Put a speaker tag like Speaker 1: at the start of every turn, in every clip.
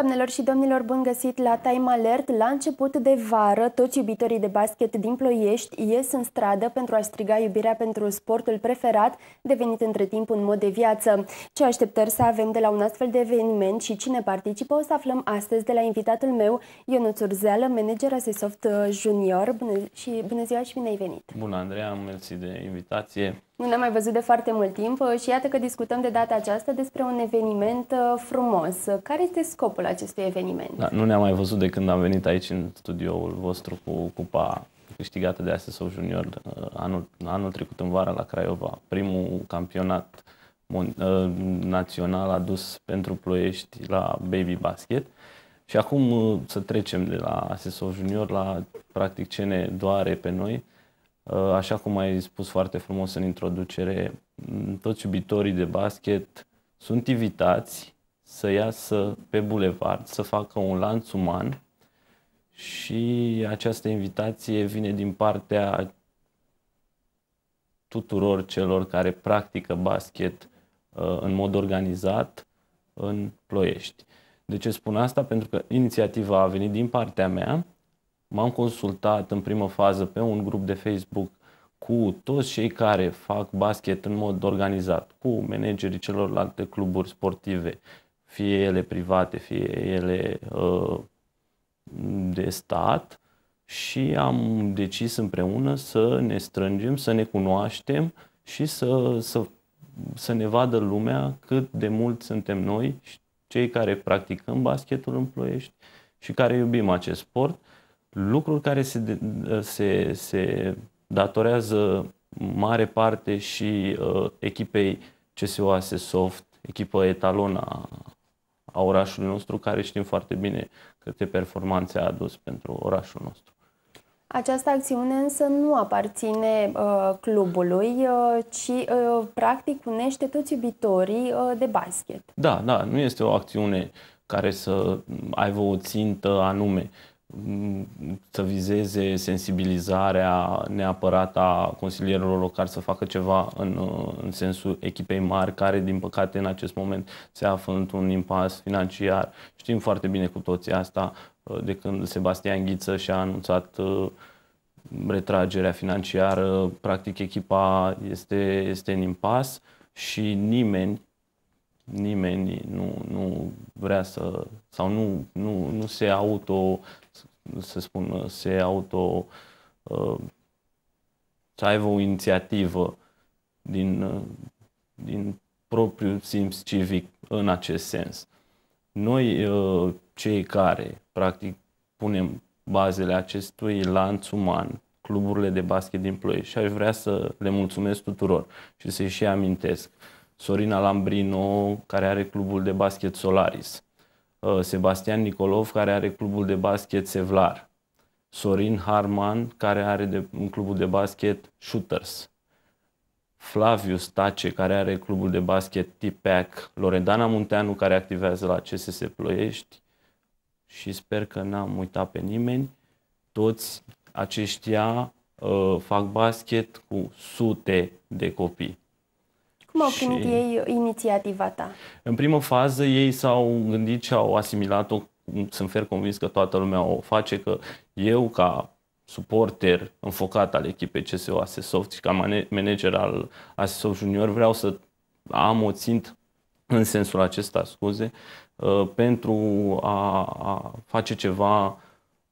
Speaker 1: Doamnelor și domnilor, bun găsit la Time Alert. La început de vară, toți iubitorii de basket din Ploiești ies în stradă pentru a striga iubirea pentru sportul preferat, devenit între timp un mod de viață. Ce așteptări să avem de la un astfel de eveniment și cine participă o să aflăm astăzi de la invitatul meu, Ionuț Urzeală, manager Asesoft eh, Junior. Bună, și, bună ziua și bine ai venit!
Speaker 2: Bună, Andreea, mulțumesc de invitație.
Speaker 1: Nu ne-am mai văzut de foarte mult timp uh, și iată că discutăm de data aceasta despre un eveniment uh, frumos. Uh, care este scopul acestui eveniment? Da, nu
Speaker 2: ne-am mai văzut de când am venit aici în studioul vostru cu cupa câștigată de ASSO Junior anul, anul trecut în vara la Craiova. Primul campionat național adus pentru ploiești la baby basket. Și acum să trecem de la ASSO Junior la practic ce ne doare pe noi Uh, așa cum ai spus foarte frumos în introducere, mm, toți iubitorii de basket sunt invitați să iasă pe bulevard, să facă un lanț uman și această invitație vine din partea tuturor celor care practică basket uh, în mod organizat în Ploiești. De ce spun asta? Pentru că inițiativa a venit din partea mea, m-am consultat în primă fază pe un grup de Facebook cu toți cei care fac basket în mod organizat, cu managerii celorlalte cluburi sportive, fie ele private, fie ele uh, de stat și am decis împreună să ne strângem, să ne cunoaștem și să, să, să ne vadă lumea cât de mult suntem noi, cei care practicăm basketul în ploiești și care iubim acest sport lucruri care se, se, se datorează mare parte și uh, echipei CSOAS Soft, echipă etalon a, a orașului nostru, care știm foarte bine câte performanțe a adus pentru orașul nostru.
Speaker 1: Această acțiune însă nu aparține uh, clubului, uh, ci uh, practic unește toți iubitorii uh, de basket.
Speaker 2: Da, da, nu este o acțiune care să aibă o țintă anume să vizeze sensibilizarea neapărat a consilierilor locali să facă ceva în, în sensul echipei mari care, din păcate, în acest moment se află într-un impas financiar. Știm foarte bine cu toții asta de când Sebastian Ghiță și-a anunțat uh, retragerea financiară, practic echipa este, este în impas și nimeni nimeni nu, nu vrea să sau nu, nu, nu se auto se spun, uh, se auto uh, să aibă o inițiativă din, uh, din propriul simț civic în acest sens. Noi, cei care, practic, punem bazele acestui lanț uman, cluburile de basket din Ploiești și aș vrea să le mulțumesc tuturor și să-i și amintesc. Sorina Lambrino, care are clubul de basket Solaris, Uh, Sebastian Nicolov, care are clubul de basket Sevlar, Sorin Harman, care are de, în clubul de basket Shooters, Flavius Tace, care are clubul de basket Tipac, Loredana Munteanu, care activează la CSS Ploiești și sper că n-am uitat pe nimeni. Toți aceștia uh, fac basket cu sute de copii.
Speaker 1: Cum au primit și... ei inițiativa ta?
Speaker 2: În primă fază ei s-au gândit și au asimilat-o, sunt fer convins că toată lumea o face, că eu ca suporter înfocat al echipei CSO Asesoft și ca manager al Asesoft Junior vreau să am o țint în sensul acesta, scuze, uh, pentru a, a face ceva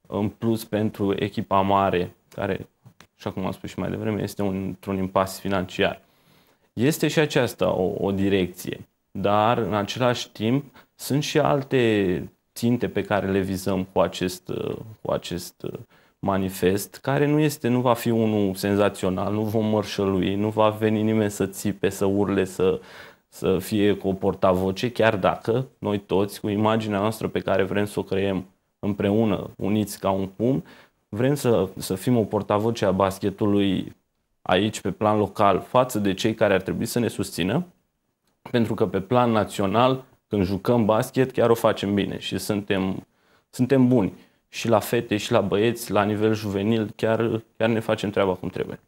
Speaker 2: în plus pentru echipa mare, care, așa cum am spus și mai devreme, este un, într-un impas financiar. Este și aceasta o, o direcție, dar în același timp sunt și alte ținte pe care le vizăm cu acest, cu acest manifest, care nu este, nu va fi unul senzațional, nu vom mărșălui, nu va veni nimeni să țipe, să urle, să, să fie cu o portavoce, chiar dacă noi toți, cu imaginea noastră pe care vrem să o creăm împreună, uniți ca un cum, vrem să, să fim o portavoce a basketului aici pe plan local față de cei care ar trebui să ne susțină, pentru că pe plan național, când jucăm basket, chiar o facem bine și suntem, suntem buni. Și la fete, și la băieți, la nivel juvenil, chiar, chiar ne facem treaba cum trebuie.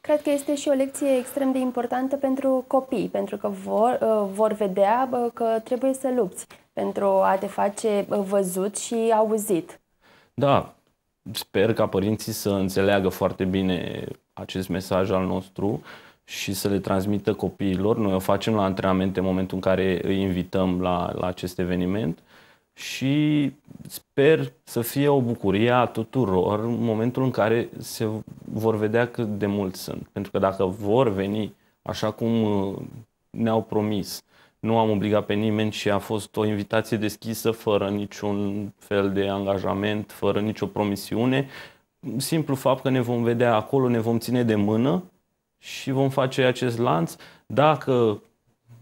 Speaker 1: Cred că este și o lecție extrem de importantă pentru copii, pentru că vor, uh, vor vedea uh, că trebuie să lupți pentru a te face uh, văzut și auzit.
Speaker 2: Da, sper ca părinții să înțeleagă foarte bine acest mesaj al nostru și să le transmită copiilor. Noi o facem la antrenamente în momentul în care îi invităm la, la acest eveniment și sper să fie o bucurie a tuturor în momentul în care se vor vedea cât de mult sunt. Pentru că dacă vor veni așa cum uh, ne-au promis, nu am obligat pe nimeni și a fost o invitație deschisă, fără niciun fel de angajament, fără nicio promisiune. Simplu fapt că ne vom vedea acolo, ne vom ține de mână și vom face acest lanț. Dacă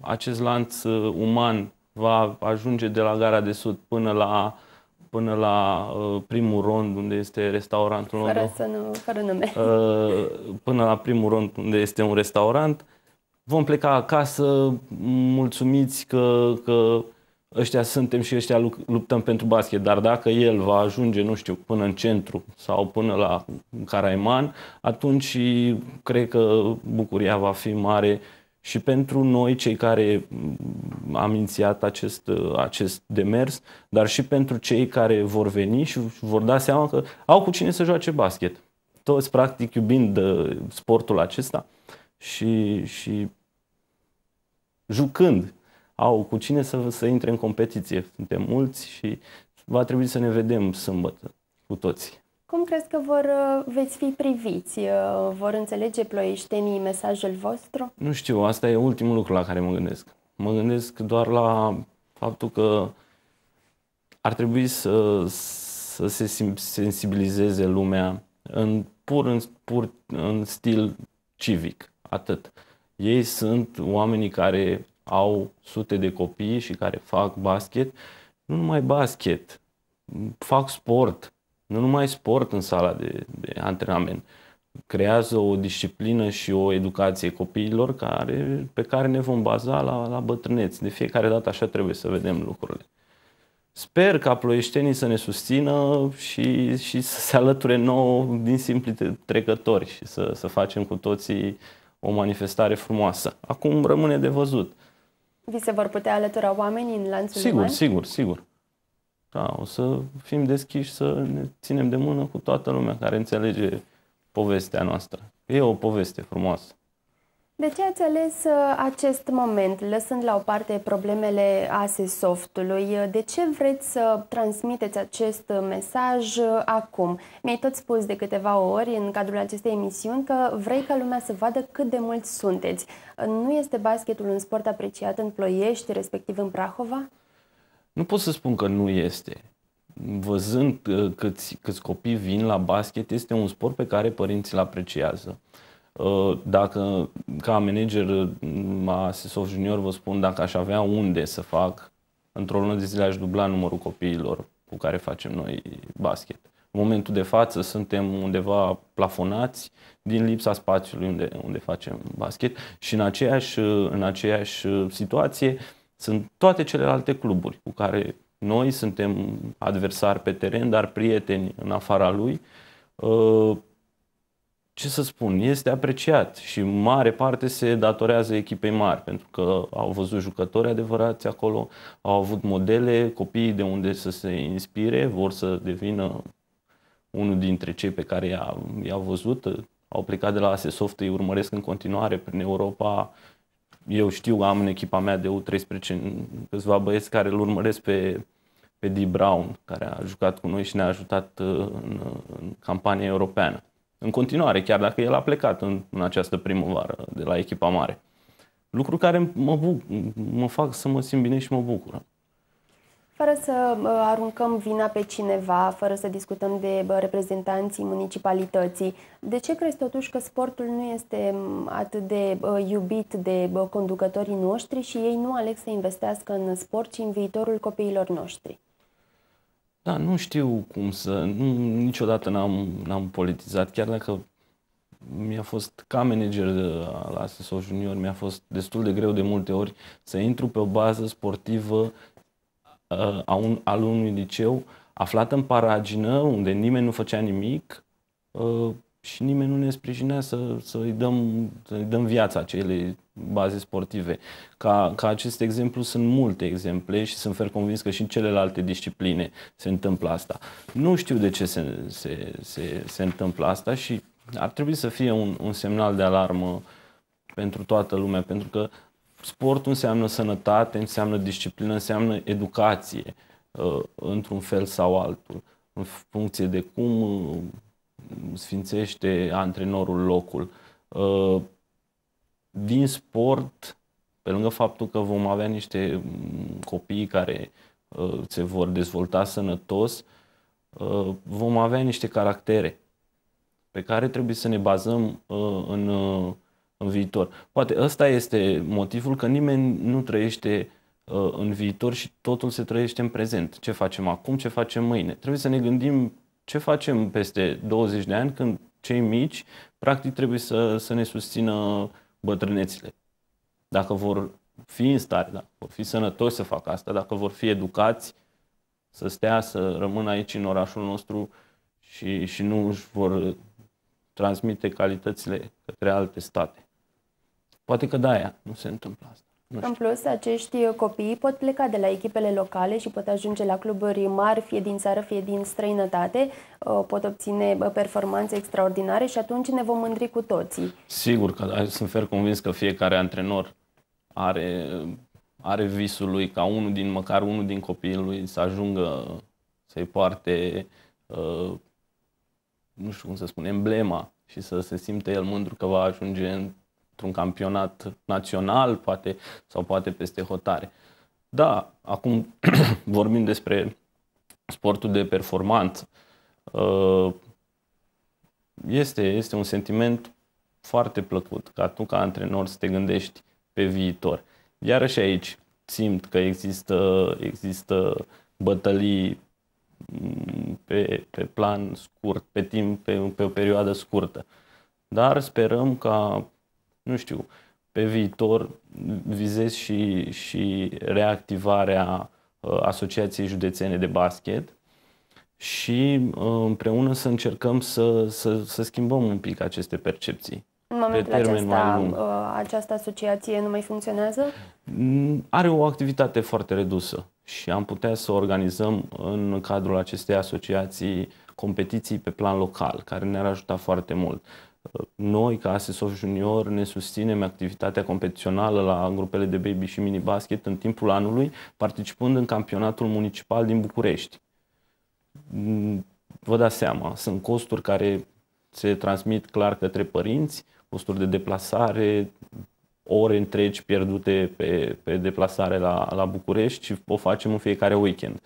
Speaker 2: acest lanț uh, uman va ajunge de la Gara de Sud până la până la uh, primul rond unde este restaurantul fără,
Speaker 1: să nu, fără nume.
Speaker 2: Uh, până la primul rond unde este un restaurant, vom pleca acasă mulțumiți că, că ăștia suntem și ăștia luptăm pentru basket, dar dacă el va ajunge, nu știu, până în centru sau până la Caraiman, atunci cred că bucuria va fi mare și pentru noi, cei care am inițiat acest, acest demers, dar și pentru cei care vor veni și vor da seama că au cu cine să joace basket. Toți, practic, iubind uh, sportul acesta, uh, și, și jucând au cu cine să, să intre în competiție. Suntem mulți și va trebui să ne vedem sâmbătă cu toții.
Speaker 1: Cum crezi că vor, uh, veți fi priviți? Uh, vor înțelege ploieștenii mesajul vostru?
Speaker 2: Nu știu, asta e ultimul lucru la care mă gândesc. Mă gândesc doar la faptul că ar trebui să, să se sensibilizeze lumea în pur, în, pur, în stil civic. Atât. Ei sunt oamenii care au sute de copii și care fac basket, nu numai basket, fac sport, nu numai sport în sala de, de antrenament. Creează o disciplină și o educație copiilor care, pe care ne vom baza la, la bătrâneți. De fiecare dată așa trebuie să vedem lucrurile. Sper ca ploieștenii să ne susțină și, și să se alăture nouă din simpli trecători și să, să facem cu toții uh, o manifestare frumoasă. Acum rămâne de văzut.
Speaker 1: Vi se vor putea alătura oamenii în lanțul Sigur, uman?
Speaker 2: sigur, sigur. Da, o să fim deschiși să ne ținem de mână cu toată lumea care înțelege povestea noastră. E o poveste frumoasă.
Speaker 1: De ce ați ales uh, acest moment, lăsând la o parte problemele ASE softului? De ce vreți să transmiteți acest mesaj uh, acum? Mi-ai tot spus de câteva ori în cadrul acestei emisiuni că vrei ca lumea să vadă cât de mulți sunteți. Nu este basketul un sport apreciat în Ploiești, respectiv în Prahova?
Speaker 2: Nu pot să spun că nu este. Văzând uh, câți, câți copii vin la basket, este un sport pe care părinții îl apreciază. Uh, dacă ca manager a SESOF Junior vă spun dacă aș avea unde să fac, într-o lună de zile aș dubla numărul copiilor cu care facem noi basket. În momentul de față suntem undeva plafonați din lipsa spațiului unde, unde facem basket și în aceeași, în aceeași situație sunt toate celelalte cluburi cu care noi suntem adversari pe teren, dar prieteni în afara lui. Uh, ce să spun, este apreciat și mare parte se datorează echipei mari, pentru că au văzut jucători adevărați acolo, au avut modele, copiii de unde să se inspire, vor să devină unul dintre cei pe care i au văzut, au plecat de la ASESoft, îi urmăresc în continuare prin Europa. Eu știu, am în echipa mea de U13 câțiva băieți care îl urmăresc pe, pe Dee Brown, care a jucat cu noi și ne-a ajutat uh, în, în campania europeană în continuare, chiar dacă el a plecat în, în această primăvară de la echipa mare. Lucru care mă, buc- mă fac să mă simt bine și mă bucură.
Speaker 1: Fără să uh, aruncăm vina pe cineva, fără să discutăm de uh, reprezentanții municipalității, de ce crezi totuși că sportul nu este mm, atât de uh, iubit de conducătorii noștri și ei nu aleg să investească în sport, ci în viitorul copiilor noștri? Da,
Speaker 2: nu știu cum să... Nu, niciodată n-am, n-am politizat, chiar dacă mi-a fost, ca manager de, la SSO Junior, mi-a fost destul de greu de multe ori să intru pe o bază sportivă uh, a un, al unui liceu aflat în paragină, unde nimeni nu făcea nimic, uh, și nimeni nu ne sprijinea să, să, îi, dăm, să îi dăm viața acelei baze sportive. Ca, ca acest exemplu sunt multe exemple și sunt fer convins că și în celelalte discipline se întâmplă asta. Nu știu de ce se, se, se, se întâmplă asta și ar trebui să fie un, un semnal de alarmă pentru toată lumea, pentru că sportul înseamnă sănătate, înseamnă disciplină, înseamnă educație uh, într-un fel sau altul, în funcție de cum sfințește antrenorul locul. Uh, din sport, pe lângă faptul că vom avea niște mm, copii care uh, se vor dezvolta sănătos, uh, vom avea niște caractere pe care trebuie să ne bazăm în, în viitor. Poate ăsta este motivul că nimeni nu trăiește în viitor și totul se trăiește în prezent. Ce facem acum, ce facem mâine. Trebuie să ne gândim ce facem peste 20 de ani când cei mici practic trebuie să, să ne susțină bătrânețile. Dacă vor fi în stare, dacă vor fi sănătoși să facă asta, dacă vor fi educați să stea, să rămână aici în orașul nostru și, și nu își vor transmite calitățile către alte state. Poate că de aia nu se întâmplă asta.
Speaker 1: În plus, acești copii pot pleca de la echipele locale și pot ajunge la cluburi mari, fie din țară, fie din străinătate, uh, pot obține performanțe extraordinare și atunci ne vom mândri cu toții.
Speaker 2: Sigur că da, sunt fer convins că fiecare antrenor are, are visul lui ca unul din, măcar unul din copiii lui să ajungă să-i poarte, uh, nu știu cum să spun, emblema și să se simte el mândru că va ajunge în într-un campionat național, poate, sau poate peste hotare. Da, acum vorbim despre sportul de performanță. Uh, este, este un sentiment foarte plăcut ca tu ca antrenor să te gândești pe viitor. Iarăși aici simt că există, există bătălii mm, pe, pe plan scurt, pe timp, pe, pe o perioadă scurtă. Dar sperăm ca nu știu, pe viitor vizez și, și reactivarea uh, Asociației Județene de Basket și uh, împreună să încercăm să, să, să schimbăm un pic aceste percepții. În momentul pe acesta, mai lung. Uh,
Speaker 1: această asociație nu mai funcționează?
Speaker 2: Mm, are o activitate foarte redusă și am putea să organizăm în cadrul acestei asociații competiții pe plan local, care ne-ar ajuta foarte mult. Noi, ca Asesof Junior, ne susținem activitatea competițională la grupele de baby și mini basket în timpul anului, participând în campionatul municipal din București. Mm, vă dați seama, sunt costuri care se transmit clar către părinți, costuri de deplasare, ore întregi pierdute pe, pe deplasare la, la București și o facem în fiecare weekend.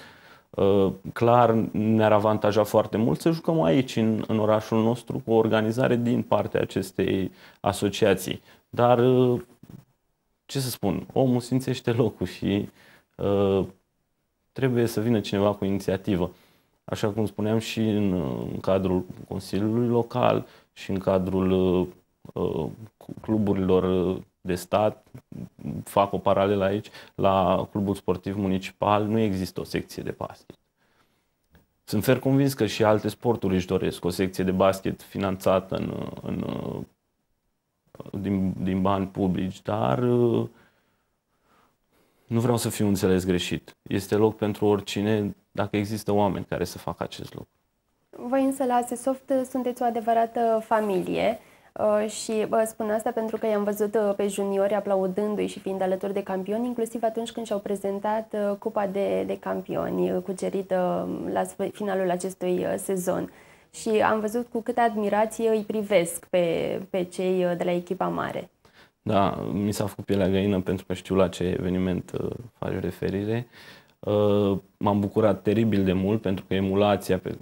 Speaker 2: Uh, clar ne-ar avantaja foarte mult să jucăm aici, în, în orașul nostru, cu o organizare din partea acestei asociații. Dar, uh, ce să spun, omul simțește locul și uh, trebuie să vină cineva cu inițiativă. Așa cum spuneam și în, în cadrul Consiliului Local și în cadrul uh, cluburilor de stat, fac o paralelă aici, la clubul sportiv municipal nu există o secție de basket. Sunt fer convins că și alte sporturi își doresc o secție de basket finanțată în, în, din, din bani publici, dar uh, nu vreau să fiu înțeles greșit. Este loc pentru oricine dacă există oameni care să facă acest lucru.
Speaker 1: Voi însă la Asesoft sunteți o adevărată familie Uh, și bă, spun asta pentru că i-am văzut uh, pe juniori aplaudându-i și fiind alături de campioni, inclusiv atunci când și-au prezentat uh, Cupa de, de Campioni cucerită um, la finalul acestui sezon. Și am văzut cu câtă admirație îi privesc pe, pe cei de la echipa mare.
Speaker 2: Da, mi s-a făcut pielea găină pentru că știu la ce eveniment faci referire. m-am bucurat teribil de mult pentru că emulația pe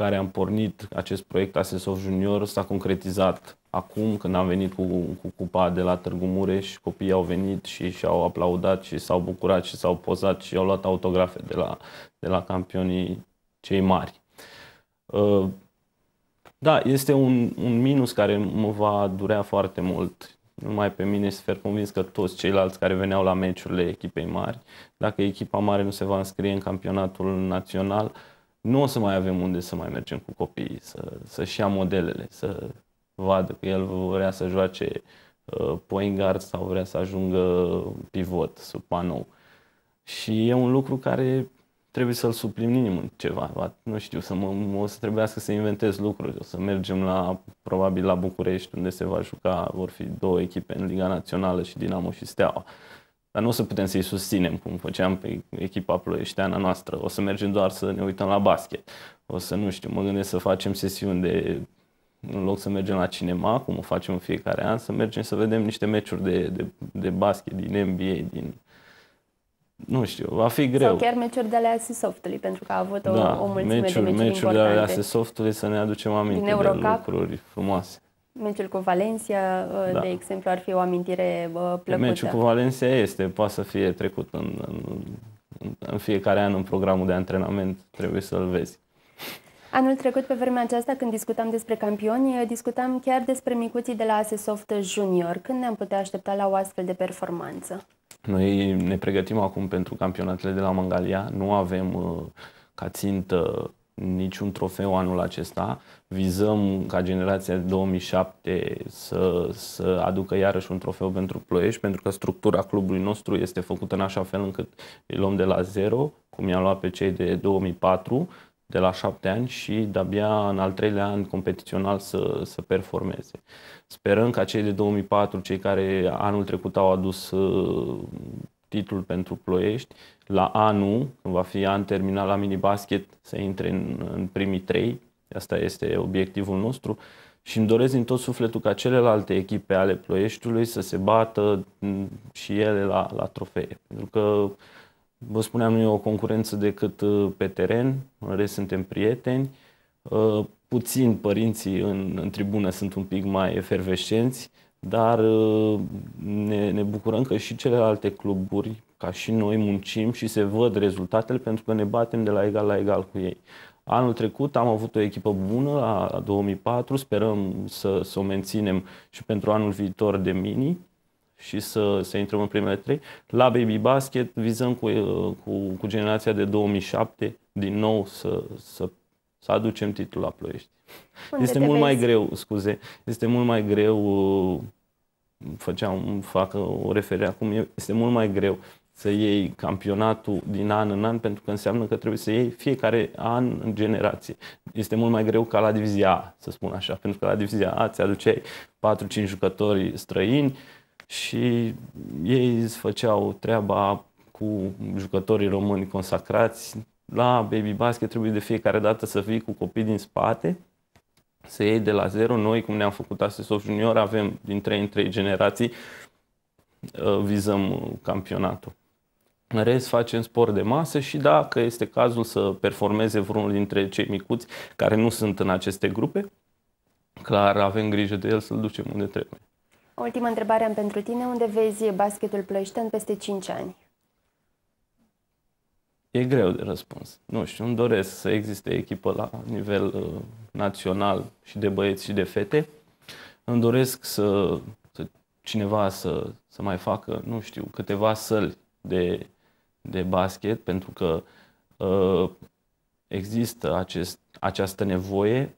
Speaker 2: care am pornit acest proiect Asesor Junior s-a concretizat acum când am venit cu, cu cupa de la Târgu Mureș, copiii au venit și și-au aplaudat și s-au bucurat și s-au pozat și au luat autografe de la, de la campionii cei mari. Uh, da, este un, un minus care mă va durea foarte mult. Numai pe mine sper convins că toți ceilalți care veneau la meciurile echipei mari, dacă echipa mare nu se va înscrie în campionatul național, uh, nu o să mai avem unde să mai mergem cu copiii, să, să-și ia modelele, să vadă că el vrea să joace uh, point guard sau vrea să ajungă pivot sub panou. Și e un lucru care trebuie să-l suplinim în ceva. Nu știu, să mă, o să trebuiască să inventez lucruri. O să mergem la, probabil la București, unde se va juca, vor fi două echipe în Liga Națională și Dinamo și Steaua. Dar nu o să putem să-i susținem cum făceam pe echipa ploieșteana noastră. O să mergem doar să ne uităm la basket. O să, nu știu, mă gândesc să facem sesiuni de în loc să mergem la cinema, cum o facem în fiecare an, să mergem să vedem niște meciuri de, de, de basket din NBA, din, nu știu, va fi greu. Sau chiar
Speaker 1: meciuri de ale softului, pentru că a avut o, da, o mulțime meciuri, de meciuri, meciuri de ale
Speaker 2: softului să ne aducem aminte de lucruri frumoase.
Speaker 1: Meciul cu Valencia, uh, da. de exemplu, ar fi o amintire uh, plăcută. Meciul cu
Speaker 2: Valencia este, poate să fie trecut în, în, în fiecare an în programul de antrenament, trebuie să-l vezi.
Speaker 1: Anul trecut, pe vremea aceasta, când discutam despre campioni, uh, discutam chiar despre micuții de la Asesoft Junior. Când ne-am putea aștepta la o astfel de performanță?
Speaker 2: Noi ne pregătim acum pentru campionatele de la Mangalia. Nu avem ca țintă niciun trofeu anul acesta. Vizăm ca generația 2007 să, să aducă iarăși un trofeu pentru Ploiești, pentru că structura clubului nostru este făcută în așa fel încât îi luăm de la zero, cum i-am luat pe cei de 2004, de la șapte ani și de-abia în al treilea an competițional să, să performeze. Sperăm ca cei de 2004, cei care anul trecut au adus uh, titlul pentru Ploiești, la anul, când va fi an terminat la minibasket, să intre în, în primii trei. Asta este obiectivul nostru și îmi doresc din tot sufletul ca celelalte echipe ale Ploieștiului să se bată mm, și ele la, la trofee. Pentru că, vă spuneam, nu e o concurență decât uh, pe teren, în rest suntem prieteni. Uh, puțin părinții în, în tribună sunt un pic mai efervescenți, dar uh, ne, ne bucurăm că și celelalte cluburi, ca și noi, muncim și se văd rezultatele pentru că ne batem de la egal la egal cu ei. Anul trecut am avut o echipă bună la 2004, sperăm să, să o menținem și pentru anul viitor de mini și să, să intrăm în primele trei. La Baby Basket vizăm cu, uh, cu, cu generația de 2007 din nou să, să să aducem titlul la ploiești. Unde este mult vezi? mai greu, scuze, este mult mai greu, făceam, fac o referire acum, este mult mai greu să iei campionatul din an în an, pentru că înseamnă că trebuie să iei fiecare an în generație. Este mult mai greu ca la divizia A, să spun așa, pentru că la divizia A ți aduceai 4-5 jucători străini și ei îți făceau treaba cu jucătorii români consacrați, la baby basket trebuie de fiecare dată să vii cu copii din spate, să iei de la zero. Noi, cum ne-am făcut Asesov Junior, avem din trei în trei generații, uh, vizăm uh, campionatul. În rest, facem sport de masă și dacă este cazul să performeze vreunul dintre cei micuți care nu sunt în aceste grupe, clar avem grijă de el să-l ducem unde trebuie.
Speaker 1: Ultima întrebare am pentru tine. Unde vezi basketul plăștean peste 5 ani?
Speaker 2: E greu de răspuns. Nu știu, îmi doresc să existe echipă la nivel uh, național și de băieți și de fete. Îmi doresc să, să cineva să, să mai facă, nu știu, câteva săli de, de basket, pentru că uh, există acest, această nevoie.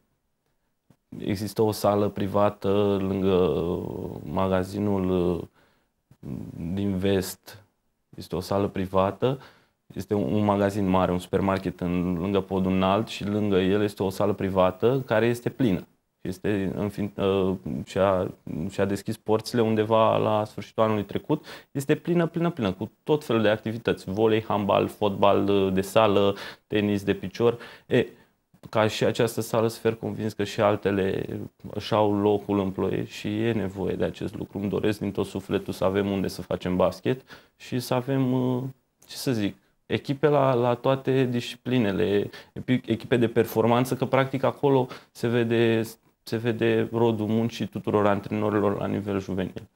Speaker 2: Există o sală privată lângă magazinul uh, din vest, este o sală privată este un magazin mare, un supermarket în, lângă podul înalt și lângă el este o sală privată care este plină. Este, în fin, uh, ă, și-a, și-a deschis porțile undeva la sfârșitul anului trecut. Este plină, plină, plină, cu tot felul de activități. Volei, handbal, fotbal ă, de sală, tenis de picior. E, ca și această sală să fer convins că și altele își au locul în ploie și e nevoie de acest lucru. Îmi doresc din tot sufletul să avem unde să facem basket și să avem, ă, ce să zic, echipe la, la toate disciplinele, echipe de performanță, că practic acolo se vede, se vede rodul muncii tuturor antrenorilor la nivel juvenil.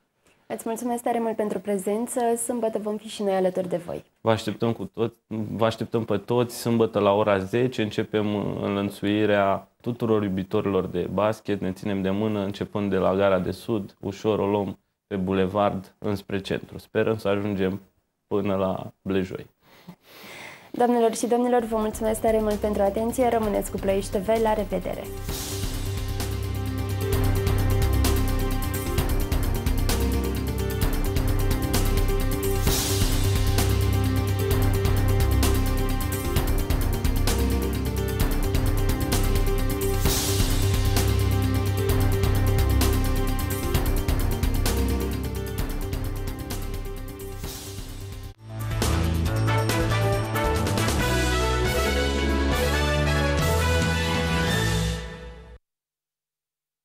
Speaker 1: Îți mulțumesc tare mult pentru prezență. Sâmbătă vom fi și noi alături de voi.
Speaker 2: Vă așteptăm, cu tot, vă așteptăm pe toți. Sâmbătă la ora 10 începem înlănțuirea tuturor iubitorilor de basket. Ne ținem de mână începând de la gara de sud. Ușor o luăm pe bulevard înspre centru. Sperăm să ajungem până la Blejoi.
Speaker 1: Doamnelor și domnilor, vă mulțumesc tare mult pentru atenție, rămâneți cu Play TV, la revedere!